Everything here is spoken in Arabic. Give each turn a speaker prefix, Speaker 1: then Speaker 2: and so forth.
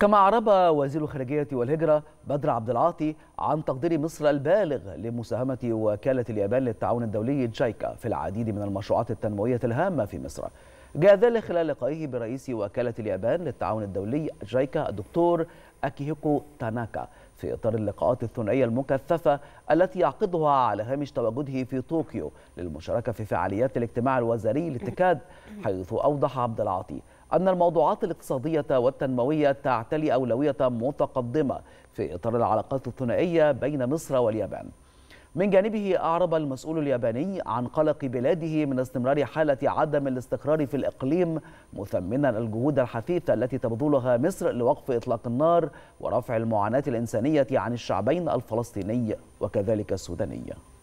Speaker 1: كما أعرب وزير الخارجية والهجرة بدر عبد العاطي عن تقدير مصر البالغ لمساهمة وكالة اليابان للتعاون الدولي جايكا في العديد من المشروعات التنموية الهامة في مصر جاء ذلك خلال لقائه برئيس وكالة اليابان للتعاون الدولي جايكا الدكتور أكيهيكو تاناكا في إطار اللقاءات الثنائية المكثفة التي يعقدها على هامش تواجده في طوكيو للمشاركة في فعاليات الاجتماع الوزاري للتكاد حيث أوضح عبد العاطي أن الموضوعات الاقتصادية والتنموية تعتلي أولوية متقدمة في إطار العلاقات الثنائية بين مصر واليابان من جانبه أعرب المسؤول الياباني عن قلق بلاده من استمرار حالة عدم الاستقرار في الإقليم مثمنا الجهود الحثيثة التي تبذلها مصر لوقف إطلاق النار ورفع المعاناة الإنسانية عن الشعبين الفلسطيني وكذلك السوداني